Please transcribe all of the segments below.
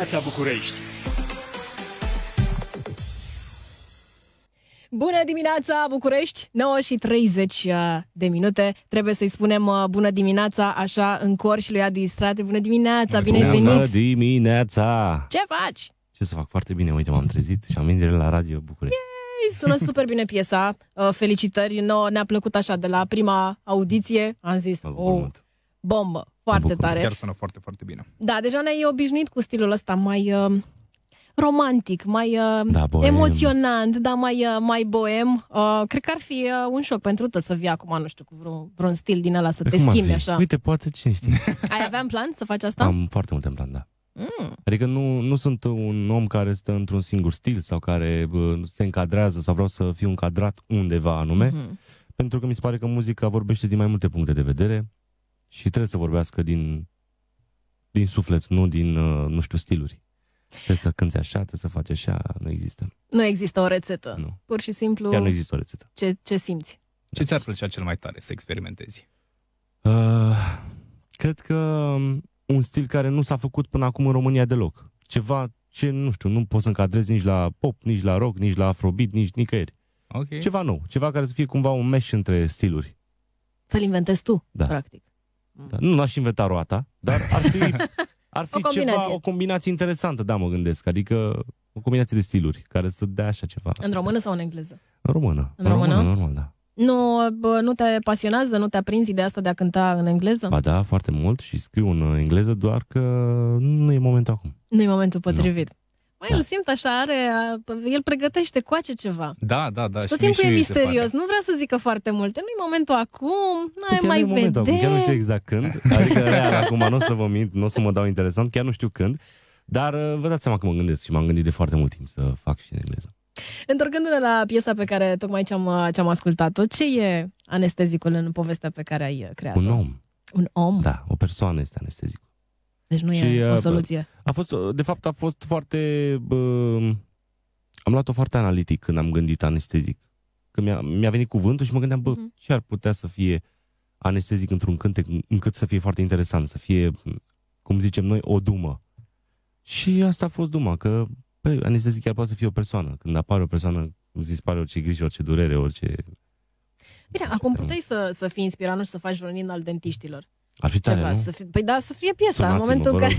Piața București. Bună dimineața, București! 9 și 30 uh, de minute. Trebuie să-i spunem uh, bună dimineața, așa, în cor și lui Adi Strate. Bună dimineața, bună bine venit! Bună dimineața! Ce faci? Ce să fac? Foarte bine, uite, m-am trezit și am venit la Radio București. Yeah! sună super bine piesa, uh, felicitări, ne-a plăcut așa de la prima audiție, am zis, oh, bombă, foarte bucur. tare. Chiar sună foarte, foarte bine. Da, deja ne-ai obișnuit cu stilul ăsta mai uh, romantic, mai uh, da, emoționant, dar mai, uh, mai boem. Uh, cred că ar fi uh, un șoc pentru tot să vii acum, nu știu, cu vreun, vreun stil din ăla, să de te schimbi așa. Uite, poate cine știe. Ai avea în plan să faci asta? Am foarte mult în plan, da. Mm. Adică nu, nu sunt un om care stă într-un singur stil sau care uh, se încadrează sau vreau să fiu încadrat undeva anume, mm. pentru că mi se pare că muzica vorbește din mai multe puncte de vedere și trebuie să vorbească din, din suflet, nu din, uh, nu știu, stiluri. Trebuie să cânți așa, trebuie să faci așa, nu există. Nu există o rețetă. Nu. Pur și simplu... Chiar nu există o rețetă. Ce, ce simți? Ce ți-ar plăcea cel mai tare să experimentezi? Uh, cred că um, un stil care nu s-a făcut până acum în România deloc. Ceva ce, nu știu, nu pot să încadrez nici la pop, nici la rock, nici la afrobeat, nici nicăieri. Okay. Ceva nou, ceva care să fie cumva un mesh între stiluri. Să-l inventezi tu, da. practic. Da. Nu n aș inventa roata, dar ar fi, ar fi o combinație. ceva, o combinație interesantă, da, mă gândesc. Adică o combinație de stiluri care să dea așa ceva. În română sau în engleză? În română. În, în română? română? normal, da. Nu, bă, nu te pasionează, nu te aprinzi de asta de a cânta în engleză? Ba da, foarte mult și scriu în engleză, doar că nu e momentul acum. Nu e momentul potrivit. Nu. Mai da. îl simt așa, are, el pregătește, coace ceva. Da, da, da. Și tot timpul e misterios, nu vrea să zică foarte multe. Nu-i momentul acum, păi nu ai mai vedem. chiar nu știu exact când, adică real, acum nu o să vă mint, nu o să mă dau interesant, chiar nu știu când. Dar uh, vă dați seama că mă gândesc și m-am gândit de foarte mult timp să fac și în engleză. Întorcându-ne la piesa pe care tocmai ce-am, uh, ce-am ascultat-o, ce e anestezicul în povestea pe care ai uh, creat-o? Un om. Un om? Da, o persoană este anestezicul. Deci nu și, e o soluție. A fost, de fapt, a fost foarte... Uh, am luat-o foarte analitic când am gândit anestezic. Că mi-a, mi-a venit cuvântul și mă gândeam, bă, uh-huh. ce ar putea să fie anestezic într-un cântec încât să fie foarte interesant, să fie, cum zicem noi, o dumă. Și asta a fost duma, că pe, anestezic chiar poate să fie o persoană. Când apare o persoană, îți dispare orice griji, orice durere, orice... Bine, acum puteai să, să fii inspirat, nu să faci vreun al dentiștilor. Ar fi tare, ceva, nu? Să fi, păi da, să fie piesa. Sunați-mă, în momentul în care...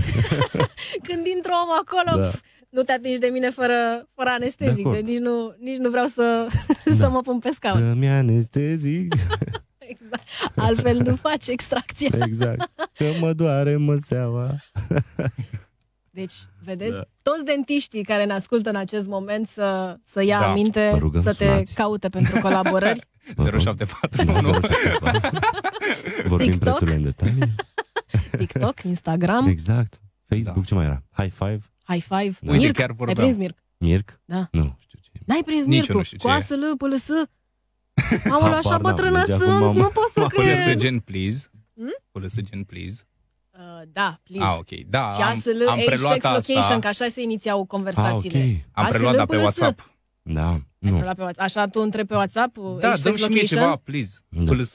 când intru om acolo, da. pf, nu te atingi de mine fără, fără anestezic. De, de deci nici, nu, nici nu vreau să, da. să mă pun pe scaun. Dă-mi anestezic. exact. Altfel nu faci extracția. exact. Că mă doare măseaua. Deci, da. vedeți, da. toți dentiștii care ne ascultă în acest moment să, să ia da. aminte, să te caute pentru colaborări. 074 da, Vorbim TikTok? prețurile în detalii. TikTok, Instagram. Exact. Facebook, da. ce mai era? High five. High five. Da. Mirc, chiar ai prins Mirc? Mirc? Da. Nu știu ce. N-ai prins Nici Mircu? Cu A, pălăsă. L, P, L, S. așa bătrână deci sunt, nu pot să cred. Pălăsă gen, please. Hmm? gen, please da, please. Ah, ok. Da, și am, ASL, am age, preluat sex, location, asta. că așa se inițiau conversațiile. Ah, okay. Am ASL preluat da, pe WhatsApp. S. Da. nu. Ai pe WhatsApp. Așa, tu întrebi pe WhatsApp, Da, dă și mie ceva, please. Da. Plus.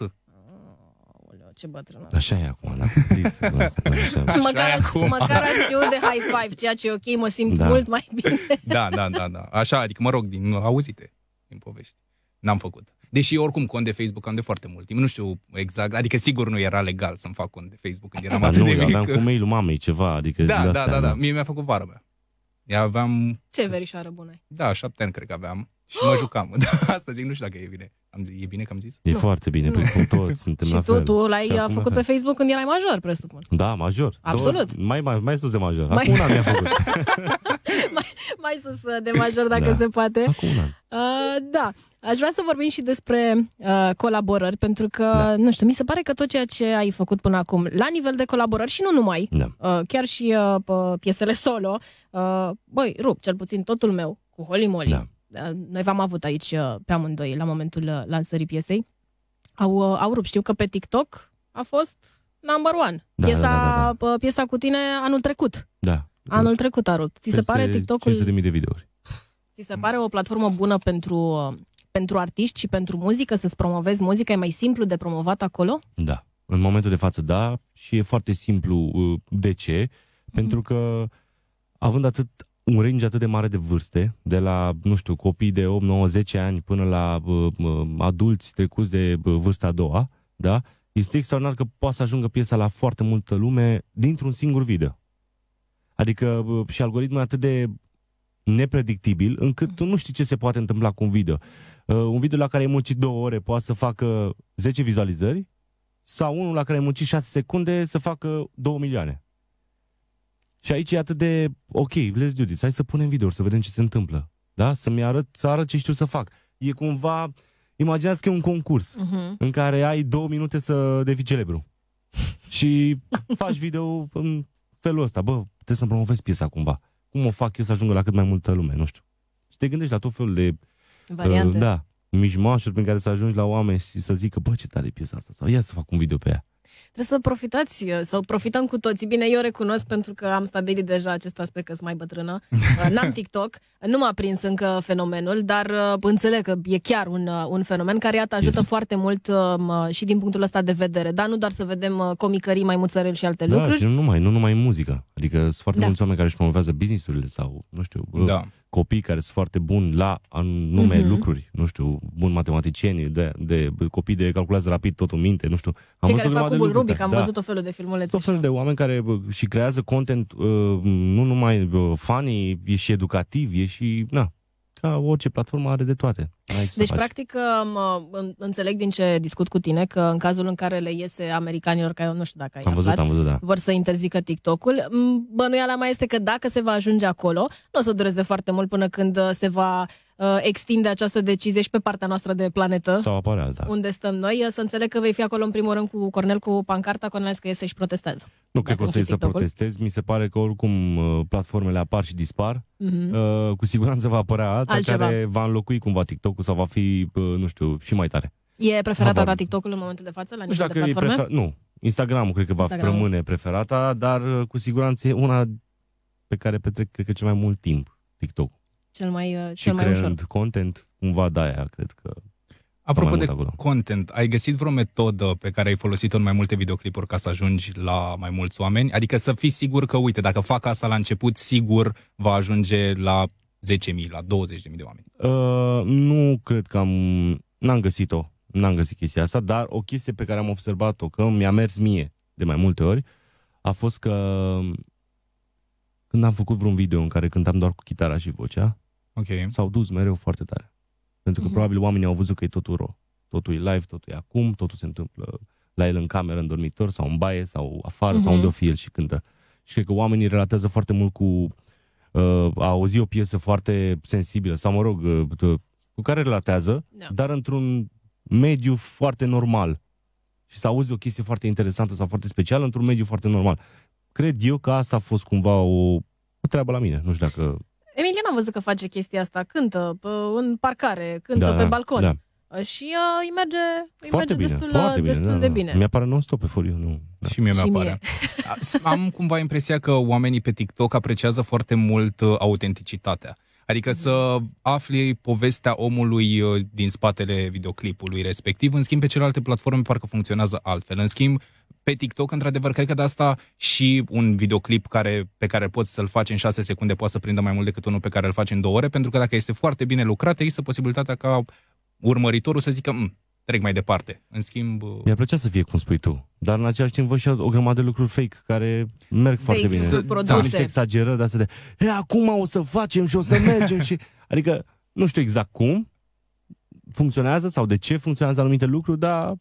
Ce bătrână. Așa e acum, da? Please, așa. Măcar, măcar aș știu de high five, ceea ce e ok, mă simt da. mult mai bine. Da, da, da, da. Așa, adică mă rog, din auzite, din povești. N-am făcut. Deși eu oricum cont de Facebook am de foarte mult timp, nu știu exact, adică sigur nu era legal să-mi fac cont de Facebook când eram da, atât nu, de mic. aveam cu mail mamei ceva, adică da, da, da, da, mie mi-a făcut vară mea. Eu aveam... Ce verișoară bună Da, șapte ani cred că aveam și mă jucam. Da, asta zic, nu știu dacă e bine. Am, e bine că am zis? E nu. foarte bine, pentru că toți suntem și la fel. tu l-ai și făcut pe Facebook când erai major, presupun. Da, major. Absolut. Două, mai, mai, mai sus de major. Mai... Acum mi am făcut mai, mai sus uh, de major, dacă da. se poate. Acum Uh, da. Aș vrea să vorbim și despre uh, colaborări, pentru că, da. nu știu, mi se pare că tot ceea ce ai făcut până acum, la nivel de colaborări și nu numai, da. uh, chiar și uh, piesele solo, uh, băi, rup cel puțin totul meu cu Holy Moly. Da. Uh, noi v-am avut aici uh, pe amândoi la momentul lansării piesei. Au, au rupt. Știu că pe TikTok a fost number one. Da, piesa, da, da. da. da. piesa cu tine anul trecut. Da. Anul trecut a rupt. Ți se pare TikTok-ul... 500.000 de videouri. Ți se pare o platformă bună pentru, pentru artiști și pentru muzică? Să-ți promovezi muzica? E mai simplu de promovat acolo? Da. În momentul de față, da. Și e foarte simplu. Uh, de ce? Mhm. Pentru că având atât un range atât de mare de vârste, de la, nu știu, copii de 8, 9, 10 ani până la uh, uh adulți trecuți de uh, vârsta a doua, da? Este extraordinar că poate să ajungă piesa la foarte multă lume dintr-un singur video. Adică și algoritmul e atât de nepredictibil, încât tu nu știi ce se poate întâmpla cu un video. Uh, un video la care ai muncit două ore poate să facă 10 vizualizări sau unul la care ai muncit 6 secunde să facă 2 milioane. Și aici e atât de, ok, let's do this, hai să punem video să vedem ce se întâmplă. Da? Să-mi arăt, să arăt ce știu să fac. E cumva, imaginați că e un concurs uh-huh. în care ai două minute să devii celebru. și faci video în felul ăsta, bă, trebuie să-mi promovez piesa cumva. Cum o fac eu să ajungă la cât mai multă lume, nu știu. Și te gândești la tot felul de... Uh, Variante. Uh, da, mijmașuri prin care să ajungi la oameni și să zică, bă, ce tare e piesa asta, sau ia să fac un video pe ea. Trebuie să profitați, uh, sau profităm cu toții. Bine, eu recunosc pentru că am stabilit deja acest aspect că sunt mai bătrână. Uh, n-am TikTok, nu m-a prins încă fenomenul, dar uh, înțeleg că e chiar un, un fenomen care, iată, ajută yes. foarte mult um, și din punctul ăsta de vedere. Dar nu doar să vedem comicării, mai muțăreli și alte da, lucruri. Și nu numai, nu numai muzica. Adică sunt foarte da. mulți oameni care își promovează businessurile sau, nu știu, da copii care sunt foarte buni la anume uh-huh. lucruri, nu știu, buni matematicieni, de, de copii de calculează rapid totul minte, nu știu. Am Cei care fac cubul Rubic, am da. văzut o felul de filmulețe. Tot felul de oameni care și creează content uh, nu numai uh, funny, e și educativ, e și, na, ca orice platformă are de toate. Deci, practic, um, uh, înțeleg din ce discut cu tine că în cazul în care le iese americanilor, că eu nu știu dacă ai am văzut, aflat, am văzut, da. vor să interzică TikTok-ul, mm, bănuiala mai este că dacă se va ajunge acolo, nu o să dureze foarte mult până când uh, se va uh, extinde această decizie și pe partea noastră de planetă. Sau apare alta. Unde stăm noi. Să înțeleg că vei fi acolo în primul rând cu Cornel cu pancarta, Cornel că iese și protestează. Nu cred că o să iei să protestezi. Mi se pare că oricum platformele apar și dispar. Mm-hmm. Uh, cu siguranță va apărea alta Altceva. care va înlocui cumva TikTok TikTok-ul sau va fi, nu știu, și mai tare. E preferata ta TikTok-ul în momentul de față la nu știu dacă de platforme? E prefer- nu, Instagram-ul cred că va Instagram. rămâne preferata, dar uh, cu siguranță e una pe care petrec, cred că, cel mai mult timp TikTok. Cel mai, uh, cel și mai creând ușor. content, cumva de aia, cred că Apropo de acolo. content, ai găsit vreo metodă pe care ai folosit-o în mai multe videoclipuri ca să ajungi la mai mulți oameni? Adică să fii sigur că, uite, dacă fac asta la început, sigur va ajunge la 10.000 la 20.000 de oameni? Uh, nu cred că am... N-am găsit-o. N-am găsit chestia asta, dar o chestie pe care am observat-o, că mi-a mers mie de mai multe ori, a fost că când am făcut vreun video în care cântam doar cu chitara și vocea, okay. s-au dus mereu foarte tare. Pentru că mhm. probabil oamenii au văzut că e totul rău. Totul e live, totul e acum, totul se întâmplă la el în cameră, în dormitor sau în baie sau afară uh-huh. sau mhm. unde o fi el și cântă. Și cred că oamenii relatează foarte mult cu uh, a auzi o piesă foarte sensibilă, sau mă rog, uh, cu care relatează, da. dar într-un mediu foarte normal. Și să auzi o chestie foarte interesantă sau foarte specială într-un mediu foarte normal. Cred eu că asta a fost cumva o, o treabă la mine. Nu știu dacă Emilian am văzut că face chestia asta, cântă uh, în parcare, cântă da, pe balcon. Da. Și uh, îi merge, îi foarte merge bine, destul, foarte bine, destul da, de da. bine. Da. Mi-apare non-stop pe foliu. Nu. Da. Și mie mi-apare. mie. Am cumva impresia că oamenii pe TikTok apreciază foarte mult uh, autenticitatea. Adică să afli povestea omului uh, din spatele videoclipului respectiv. În schimb, pe celelalte platforme parcă funcționează altfel. În schimb, pe TikTok, într-adevăr, cred că de asta și un videoclip care, pe care poți să-l faci în 6 secunde poate să prindă mai mult decât unul pe care îl faci în 2 ore, pentru că dacă este foarte bine lucrat, există posibilitatea ca urmăritorul să zică, m, mm, trec mai departe. În schimb... Uh, mi a plăcea să fie cum spui tu, dar în același timp văd și o grămadă de lucruri fake care merg fake foarte bine. Sunt da. niște exagerări de astea de, e, acum o să facem și o să mergem și... Adică, nu știu exact cum funcționează sau de ce funcționează anumite lucruri, dar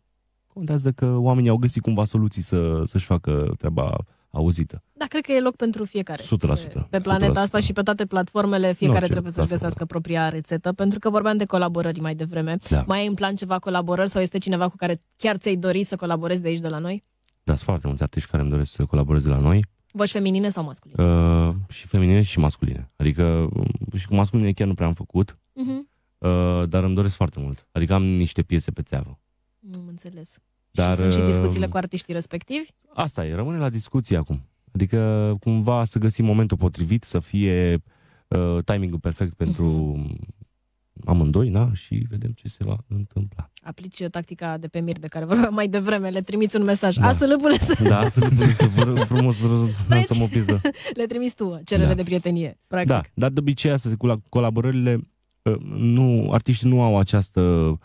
contează că oamenii au găsit cumva soluții să, să-și facă treaba auzită. Da, cred că e loc pentru fiecare. 100%. Pe, pe planeta 100%. asta și pe toate platformele, fiecare no, trebuie să-și găsească propria rețetă, pentru că vorbeam de colaborări mai devreme. Da. Mai ai în plan ceva colaborări sau este cineva cu care chiar ți-ai dori să colaborezi de aici, de la noi? Da, sunt foarte mulți artiști care îmi doresc să colaborez de la noi. Voci feminine sau masculine? Uh, și feminine și masculine. Adică um, și cu masculine chiar nu prea am făcut, uh-huh. uh, dar îmi doresc foarte mult. Adică am niște piese pe țeavă. Nu mm, înțeles. Dar, și sunt și uh, discuțiile cu artiștii respectivi? Asta e, rămâne la discuție acum. Adică cumva să găsim momentul potrivit, să fie uh, timingul perfect pentru uh-huh. amândoi, na? Și vedem ce se va întâmpla. Aplici uh, tactica de pe mir de care vorbeam mai devreme, le trimiți un mesaj. Da. A, să lăpule să... Da, să lăpule să vă frumos să păi, mă piză. Le trimiți tu cerere da. de prietenie, practic. Da, dar de obicei asta, colaborările, uh, nu, artiștii nu au această uh,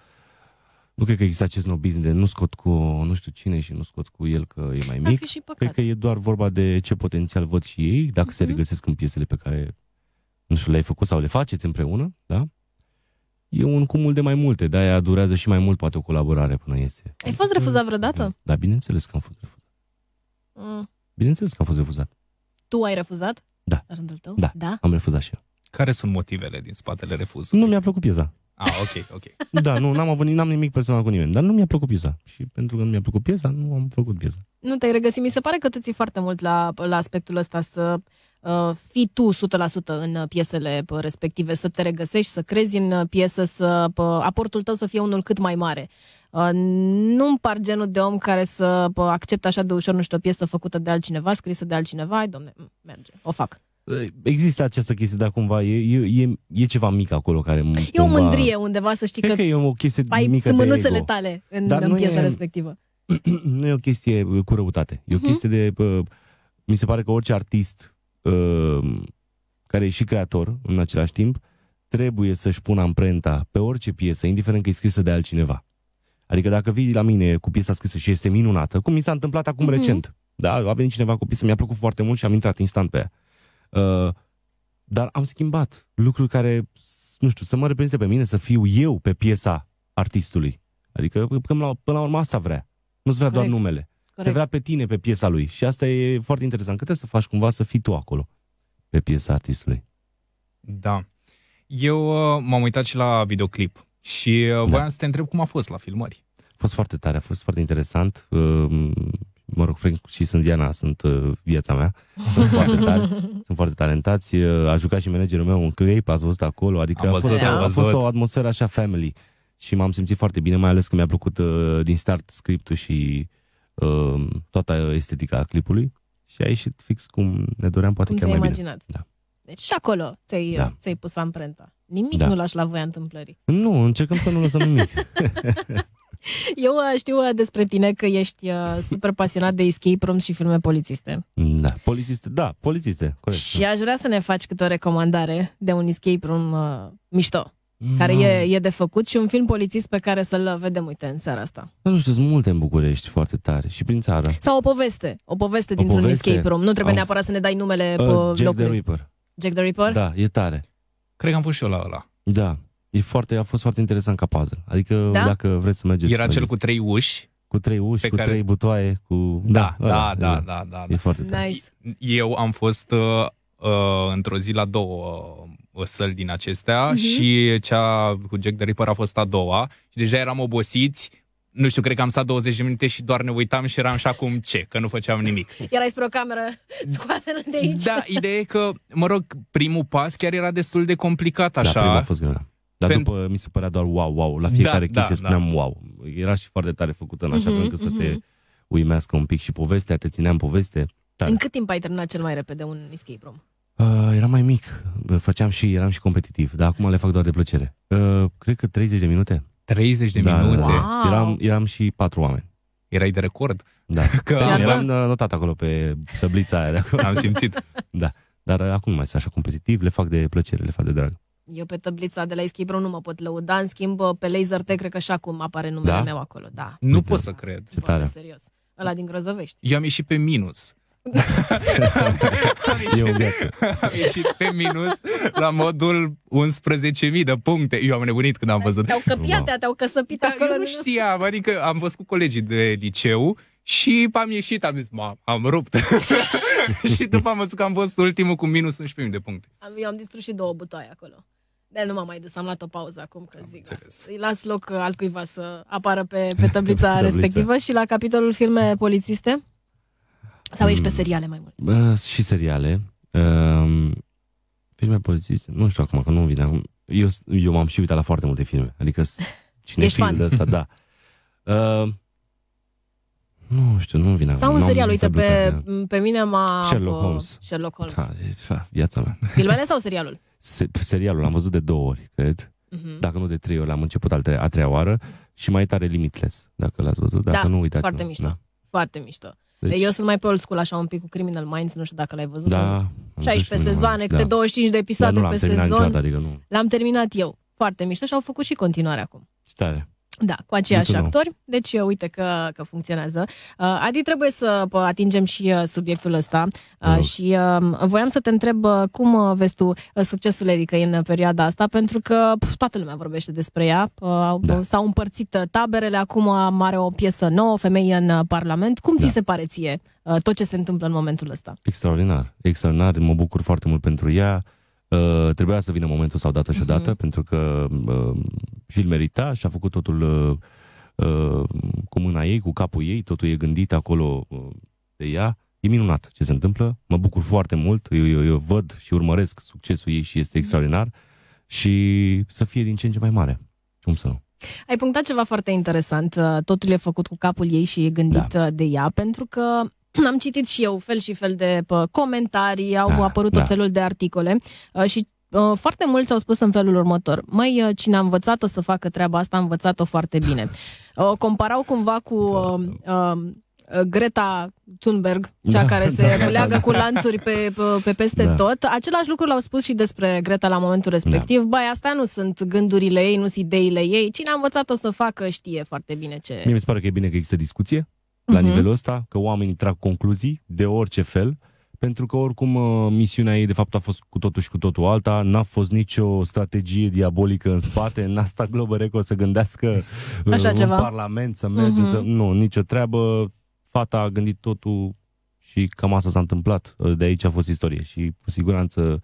nu cred că există acest lobism de nu scot cu nu știu cine și nu scot cu el că e mai mic. fi și păcat. Cred că e doar vorba de ce potențial văd și ei, dacă uh-huh. se mhm. regăsesc în piesele pe care, nu știu, le-ai făcut sau le faceți împreună, da? E un cumul de mai multe, de-aia durează și mai mult poate o colaborare până iese. Ai fost adică, refuzat vreodată? Da. da, bineînțeles că am fost refuzat. Mm. Bineînțeles că am fost refuzat. Tu ai refuzat? Da. La rândul tău? Da, da? am refuzat și eu. Care sunt motivele din spatele refuzului? Nu mi-a plăcut piesa. Ah, ok, ok. Da, nu, n-am avut, n-am nimic personal cu nimeni, dar nu mi-a plăcut piesa. Și pentru că nu mi-a plăcut piesa, nu am făcut piesa. Nu te-ai regăsit. Mi se pare că tu ții foarte mult la, la aspectul ăsta să uh, fii tu 100% în uh, piesele respective, să te regăsești, să crezi în uh, piesă, să uh, aportul tău să fie unul cât mai mare. Uh, nu-mi par genul de om care să accepte așa de ușor, nu știu, o piesă făcută de altcineva, scrisă de altcineva, ai, domne, merge, o fac. Există această chestie, dar cumva e, e, e, e ceva mic acolo care E o mândrie undeva, să știi că, că e o chestie ai mică de mânuțele ego. tale în, dar în piesa e, respectivă. Nu e o chestie uh, cu răutate. E o uh-huh. chestie de... Uh, mi se pare că orice artist uh, care e și creator în același timp trebuie să-și pună amprenta pe orice piesă, indiferent că e scrisă de altcineva. Adică dacă vii la mine cu piesa scrisă și este minunată, cum mi s-a întâmplat acum uh-huh. recent, da? A venit cineva cu piesă, mi-a plăcut foarte mult și am intrat instant pe ea. Uh, dar am schimbat lucruri care, nu știu, să mă reprezinte pe mine, să fiu eu pe piesa artistului. Adică, până la, până la urmă, asta vrea. Nu-ți vrea Corect. doar numele. Corect. Te vrea pe tine pe piesa lui. Și asta e foarte interesant. Că trebuie să faci cumva să fii tu acolo, pe piesa artistului. Da. Eu uh, m-am uitat și la videoclip și uh, da. voiam să te întreb cum a fost la filmări. A fost foarte tare, a fost foarte interesant. Um, mă rog, Frank și sunt Diana, sunt uh, viața mea, sunt foarte tari, sunt foarte talentați. Uh, a jucat și managerul meu un clip, ați văzut acolo, adică am a fost, a, a fost o atmosferă așa family și m-am simțit foarte bine, mai ales că mi-a plăcut uh, din start scriptul și uh, toată estetica clipului și a ieșit fix cum ne doream, poate cum chiar mai imaginat. bine. Da. Deci și acolo ți-ai, da. Uh, ți-ai pus amprenta. Nimic da. nu lași la voia întâmplării. Nu, încercăm să nu lăsăm nimic. Eu uh, știu uh, despre tine că ești uh, super pasionat de escape rooms și filme polițiste. Da, polițiste, da, polițiste, corect. Și da. aș vrea să ne faci câte o recomandare de un escape room uh, mișto mm, care no. e, e de făcut și un film polițist pe care să-l vedem, uite, în seara asta. Nu știu, sunt multe în București foarte tare și prin țară. Sau o poveste, o poveste dintr-un escape room. Nu trebuie Au... neapărat să ne dai numele uh, Jack locului. the Ripper. Jack the Ripper? Da, e tare. Cred că am fost și eu la ăla. Da. E foarte, a fost foarte interesant ca puzzle. Adică da? dacă vreți să mergeți... Era cel cu trei uși. Cu trei uși, cu care... trei butoaie, cu... Da, da, da, da, da, da, da. E foarte tare. nice. Eu am fost uh, uh, într-o zi la două o uh, săli din acestea uh-huh. și cea cu Jack the Ripper a fost a doua și deja eram obosiți, nu știu, cred că am stat 20 de minute și doar ne uitam și eram așa cum ce, că nu făceam nimic. Era spre o cameră scoată de aici. Da, ideea e că, mă rog, primul pas chiar era destul de complicat da, așa. Da, a fost greu. Da. Dar Pen... după mi se părea doar wow, wow. La fiecare da, chestie da, spuneam da. wow. Era și foarte tare făcută în așa mm-hmm, fel încât mm-hmm. să mhm. te uimească un pic și povestea, te țineam poveste. Tare. În cât timp ai terminat cel mai repede un escape room? Uh, era mai mic, făceam și, eram și competitiv, dar acum le fac doar de plăcere. Uh, cred că 30 de minute. 30 de da, minute? Da, da. Wow. Eram, eram și patru oameni. Erai de record? Da, că da eram da. notat acolo pe tablița aia de acolo. Am simțit. Da, dar acum nu mai sunt așa competitiv, le fac de plăcere, le fac de drag. Eu pe tablița de la Escape Room nu mă pot lăuda, în schimb pe Laser Tech cred că și acum apare numele da? meu acolo. Da. Nu Uite, pot să cred. Ce tare. serios. Ăla din Grozăvești. Eu am ieșit pe minus. am, ieșit, am ieșit pe minus la modul 11.000 de puncte. Eu am nebunit când am văzut. Te-au căpiat, wow. te-au căsăpit da, acolo. Eu nu știam, adică am văzut cu colegii de liceu și am ieșit, am zis, mam am rupt. și după am văzut că am fost ultimul cu minus 11.000 de puncte. Am, eu am distrus și două butoaie acolo de nu m-am mai dus, am luat o pauză acum, că am zic, las, îi las loc uh, altcuiva să apară pe, pe tablița, respectivă și la capitolul filme polițiste? Sau ești pe mm. seriale mai mult? Bă, și seriale. Uh, filme polițiste, nu știu acum, că nu vine acum. Eu, eu m-am și uitat la foarte multe filme, adică ești fan? ăsta, da. Uh, Nu știu, nu vine Sau în serial, uite, pe, pe mine m-a... Sherlock Holmes. Sherlock Holmes. Da, fa, da, viața mea. Filmele sau serialul? Se, serialul l-am văzut de două ori, cred. Uh-huh. Dacă nu de trei ori, l-am început al tre- a treia oară și mai tare Limitless, dacă l-ați văzut. Dacă da, nu, uitați foarte nu. mișto. Da. Foarte mișto. Deci... Eu sunt mai pe old school, așa un pic cu Criminal Minds, nu știu dacă l-ai văzut. Da. 16 sezoane, da. câte 25 de episoade pe sezon. adică nu. L-am terminat eu. Foarte mișto și au făcut și continuare acum. Stare. Da, cu aceiași actori. Deci, uite că, că funcționează. Uh, Adi, trebuie să atingem și uh, subiectul ăsta. Uh, și um, voiam să te întreb cum vezi tu succesul Ericăi în perioada asta, pentru că pf, toată lumea vorbește despre ea. Da. S-au împărțit taberele, acum are o piesă nouă, femei în Parlament. Cum da. ți se pare ție tot ce se întâmplă în momentul ăsta? Extraordinar, extraordinar. Mă bucur foarte mult pentru ea. Uh, trebuia să vină momentul sau dată și odată, uh-huh. Mhm. pentru că uh, și-l merita și a făcut totul uh, uh, cu mâna ei, cu capul ei, totul e gândit acolo uh, de ea. E minunat ce se întâmplă, mă bucur foarte mult, eu, eu, eu văd și urmăresc succesul ei și este uh-huh. extraordinar și să fie din ce în ce mai mare. Cum să nu? Ai punctat ceva foarte interesant. Uh, totul e făcut cu capul ei și e gândit da. Uh, de ea, pentru că Am citit și eu fel și fel de comentarii, au da, apărut da. tot felul de articole ă, și ă, foarte mulți au spus în felul următor. Mai ă, cine a învățat-o să facă treaba asta, a învățat-o foarte bine. O comparau cumva cu da. uh, Greta Thunberg, cea da, care da, se da, leagă da, cu da. lanțuri pe, pe peste da. tot. Același lucru l-au spus și despre Greta la momentul da. respectiv. Da. Băi, astea nu sunt gândurile ei, nu sunt ideile ei. Cine a învățat-o să facă știe foarte bine ce... Mie mi se pare că e bine că există discuție la uh-huh. nivelul ăsta, că oamenii trag concluzii de orice fel, pentru că oricum uh, misiunea ei de fapt a fost cu totul și cu totul alta, n-a fost nicio strategie diabolică în spate, n-a stat Global Record să gândească uh, Așa în ceva. parlament, să merge, uh-huh. să... nu, nicio treabă, fata a gândit totul și cam asta s-a întâmplat, uh, de aici a fost istorie și cu siguranță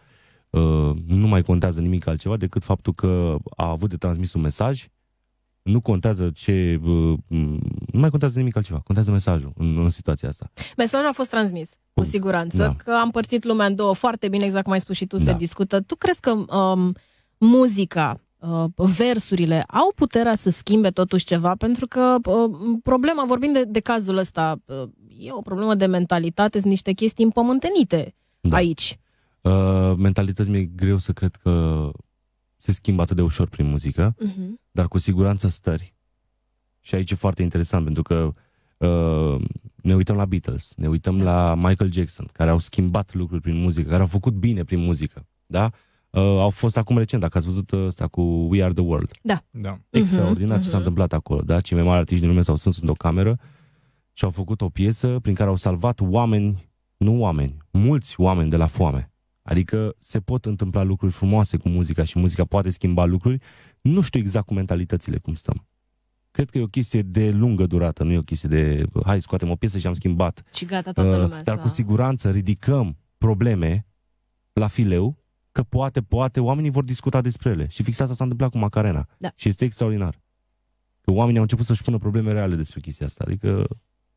nu mai contează nimic altceva decât faptul că a avut de transmis un mesaj, nu contează ce... Nu mai contează nimic altceva, contează mesajul în, în situația asta. Mesajul a fost transmis, Punct. cu siguranță, da. că am părțit lumea în două foarte bine, exact cum ai spus și tu, da. se discută. Tu crezi că um, muzica, uh, versurile au puterea să schimbe totuși ceva, pentru că uh, problema, vorbind de, de cazul ăsta, uh, e o problemă de mentalitate, sunt niște chestii împământenite da. aici. Uh, mentalități mi-e greu să cred că se schimbă atât de ușor prin muzică, uh-huh. dar cu siguranță stări. Și aici e foarte interesant, pentru că uh, ne uităm la Beatles, ne uităm da. la Michael Jackson, care au schimbat lucruri prin muzică, care au făcut bine prin muzică, da? Uh, au fost acum recent, dacă ați văzut ăsta cu We Are The World. Da. da. Extraordinar uh-huh, ce s-a mhm. întâmplat acolo, da? Cei mai mari artiști din lume s-au strâns într-o cameră și au făcut o piesă prin care au salvat oameni, nu oameni, mulți oameni de la foame. Adică se pot întâmpla lucruri frumoase cu muzica și muzica poate schimba lucruri. Nu știu exact cu mentalitățile cum stăm. Cred că e o chestie de lungă durată, nu e o chestie de hai scoatem o piesă și am schimbat. Și gata toată uh, lumea. Uh, dar cu siguranță ridicăm probleme la fileu că poate, poate oamenii vor discuta despre ele. Și fix asta s-a întâmplat cu Macarena. Da. Și este extraordinar. Că oamenii au început să-și pună probleme reale despre chestia asta. Adică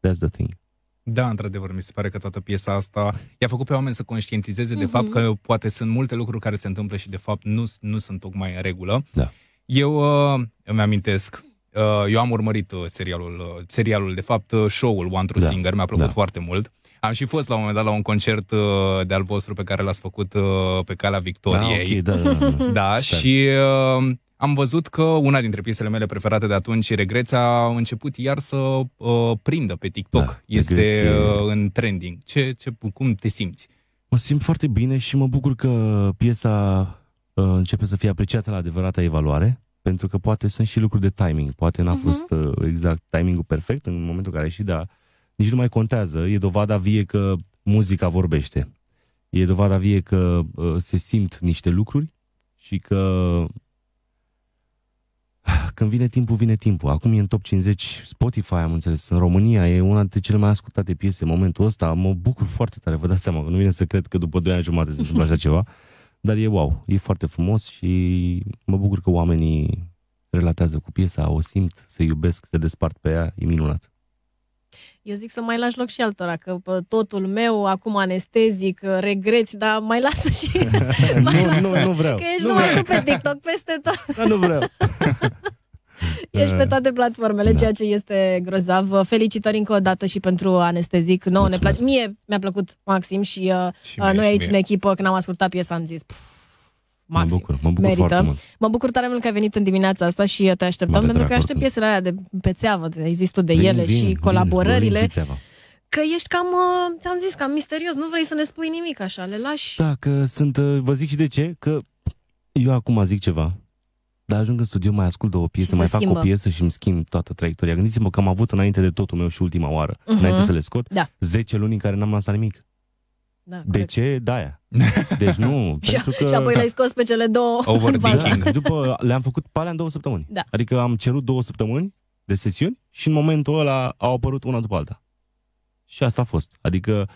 that's the thing. Da, într-adevăr, mi se pare că toată piesa asta i-a făcut pe oameni să conștientizeze mm-hmm. de fapt mhm. că poate sunt multe lucruri care se întâmplă și de fapt nu, nu sunt tocmai în regulă. Da. Eu uh, îmi amintesc, uh, eu am urmărit uh, serialul, uh, serialul de fapt uh, show-ul One True da. Singer, mi-a plăcut da. foarte mult. Am și fost la un moment dat la un concert uh, de al vostru pe care l-ați făcut uh, pe calea Victoriei. Da, okay, da, da, da. da, da și uh, am văzut că una dintre piesele mele preferate de atunci, Regreța, a început iar să uh, prindă pe TikTok. Da, este uh, în trending. Ce, ce, cum te simți? Mă simt foarte bine și mă bucur că piesa uh, începe să fie apreciată la adevărata evaluare, pentru că poate sunt și lucruri de timing. Poate n-a uh-huh. fost uh, exact timingul perfect în momentul în care a ieșit, dar nici nu mai contează. E dovada vie că muzica vorbește. E dovada vie că uh, se simt niște lucruri și că când vine timpul, vine timpul. Acum e în top 50 Spotify, am înțeles. În România e una dintre cele mai ascultate piese în momentul ăsta. Mă bucur foarte tare, vă dați seama că nu vine să cred că după 2 ani jumate se întâmplă așa ceva. Dar e wow, e foarte frumos și mă bucur că oamenii relatează cu piesa, o simt, se iubesc, se despart pe ea, e minunat. Eu zic să mai lași loc și altora, că totul meu, acum anestezic, regreți, dar mai lasă și... mai nu, lasă, nu, nu vreau. Că ești nu numai vreau. tu pe TikTok, peste tot. Da, nu vreau. Ești pe toate platformele, da. ceea ce este grozav. Felicitări încă o dată și pentru anestezic. Nu ne place. Mie mi-a plăcut Maxim și, uh, și uh, noi aici și în echipă, când am ascultat piesa, am zis... Pff, maxim. Mă bucur, mă bucur Merită. foarte mult. Mă bucur tare mult că ai venit în dimineața asta și te așteptam, pentru că aștept piesele aia de țeavă, de există de vin, ele vin, și colaborările. Vin, că ești cam, uh, ți-am zis, cam misterios, nu vrei să ne spui nimic așa, le lași. Da, că sunt, uh, vă zic și de ce, că eu acum zic ceva, dar ajung în studio, mai ascult două piese, mai schimbă. fac o piesă și îmi schimb toată traiectoria. Gândiți-mă că am avut înainte de totul meu și ultima oară, uh-huh. înainte să le scot, da. 10 luni în care n-am lansat nimic. Da, de ce Daia? Da, deci nu, pentru că... Și apoi le-ai scos pe cele două Overthinking. Da, după le-am făcut palea în două săptămâni. Da. Adică am cerut două săptămâni de sesiuni și în momentul ăla au apărut una după alta. Și asta a fost. Adică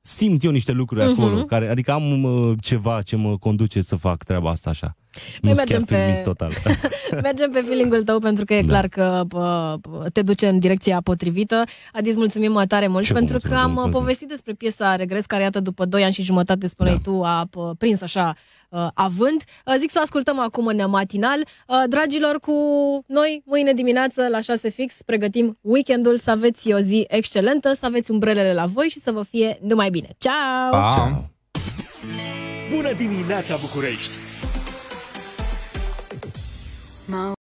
simt eu niște lucruri uh-huh. acolo, mhm. care, adică am uh, ceva ce mă conduce să fac treaba asta așa. Noi nu mergem pe... total. mergem pe feeling-ul tău pentru că e da. clar că pă, te duce în direcția potrivită. Adi, îți mulțumim tare mult și pentru că am mulțumim. povestit despre piesa Regres, care iată după 2 ani și jumătate, spuneai da. tu, a prins așa uh, ă, având. Uh, ă, zic să o ascultăm acum în matinal. Uh, dragilor, cu noi mâine dimineață la 6 fix pregătim weekendul, să aveți o zi excelentă, să aveți umbrelele la voi și să vă fie numai bine. Ciao! Ciao! Bună dimineața București! Mouth.